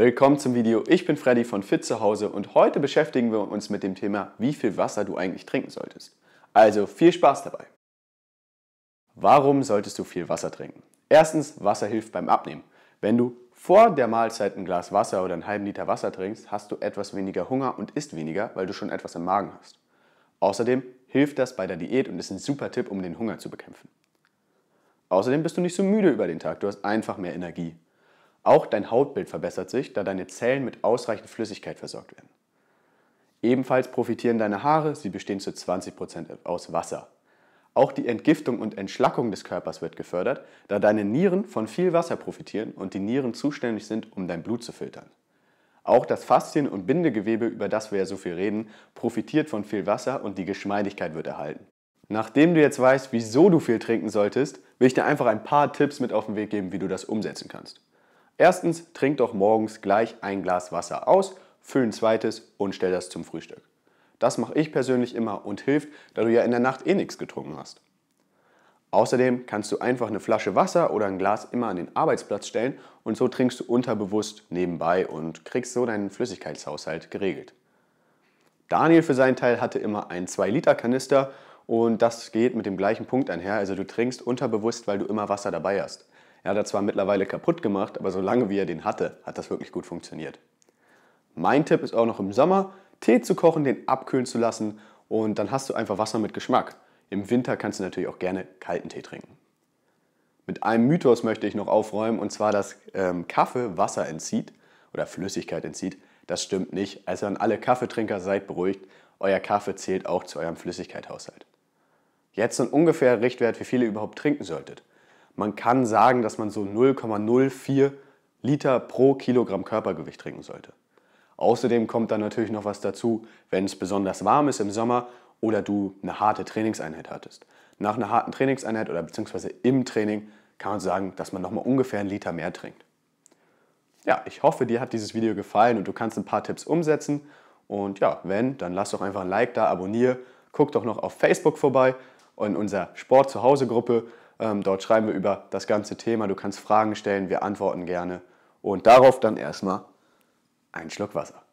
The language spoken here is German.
Willkommen zum Video. Ich bin Freddy von Fit zu Hause und heute beschäftigen wir uns mit dem Thema, wie viel Wasser du eigentlich trinken solltest. Also viel Spaß dabei. Warum solltest du viel Wasser trinken? Erstens, Wasser hilft beim Abnehmen. Wenn du vor der Mahlzeit ein Glas Wasser oder einen halben Liter Wasser trinkst, hast du etwas weniger Hunger und isst weniger, weil du schon etwas im Magen hast. Außerdem hilft das bei der Diät und ist ein super Tipp, um den Hunger zu bekämpfen. Außerdem bist du nicht so müde über den Tag, du hast einfach mehr Energie. Auch dein Hautbild verbessert sich, da deine Zellen mit ausreichend Flüssigkeit versorgt werden. Ebenfalls profitieren deine Haare, sie bestehen zu 20% aus Wasser. Auch die Entgiftung und Entschlackung des Körpers wird gefördert, da deine Nieren von viel Wasser profitieren und die Nieren zuständig sind, um dein Blut zu filtern. Auch das Faszien- und Bindegewebe, über das wir ja so viel reden, profitiert von viel Wasser und die Geschmeidigkeit wird erhalten. Nachdem du jetzt weißt, wieso du viel trinken solltest, will ich dir einfach ein paar Tipps mit auf den Weg geben, wie du das umsetzen kannst. Erstens, trink doch morgens gleich ein Glas Wasser aus, füll ein zweites und stell das zum Frühstück. Das mache ich persönlich immer und hilft, da du ja in der Nacht eh nichts getrunken hast. Außerdem kannst du einfach eine Flasche Wasser oder ein Glas immer an den Arbeitsplatz stellen und so trinkst du unterbewusst nebenbei und kriegst so deinen Flüssigkeitshaushalt geregelt. Daniel für seinen Teil hatte immer einen 2-Liter-Kanister und das geht mit dem gleichen Punkt einher. Also du trinkst unterbewusst, weil du immer Wasser dabei hast. Er hat er zwar mittlerweile kaputt gemacht, aber solange wie er den hatte, hat das wirklich gut funktioniert. Mein Tipp ist auch noch im Sommer, Tee zu kochen, den abkühlen zu lassen und dann hast du einfach Wasser mit Geschmack. Im Winter kannst du natürlich auch gerne kalten Tee trinken. Mit einem Mythos möchte ich noch aufräumen und zwar, dass ähm, Kaffee Wasser entzieht oder Flüssigkeit entzieht. Das stimmt nicht. Also an alle Kaffeetrinker seid beruhigt. Euer Kaffee zählt auch zu eurem Flüssigkeithaushalt. Jetzt so ein ungefähr Richtwert, wie viele ihr überhaupt trinken solltet. Man kann sagen, dass man so 0,04 Liter pro Kilogramm Körpergewicht trinken sollte. Außerdem kommt dann natürlich noch was dazu, wenn es besonders warm ist im Sommer oder du eine harte Trainingseinheit hattest. Nach einer harten Trainingseinheit oder beziehungsweise im Training kann man sagen, dass man nochmal ungefähr einen Liter mehr trinkt. Ja, ich hoffe, dir hat dieses Video gefallen und du kannst ein paar Tipps umsetzen. Und ja, wenn, dann lass doch einfach ein Like da, abonniere, guck doch noch auf Facebook vorbei und in unserer Sport-Zuhause-Gruppe. Ähm, dort schreiben wir über das ganze Thema. Du kannst Fragen stellen, wir antworten gerne. Und darauf dann erstmal einen Schluck Wasser.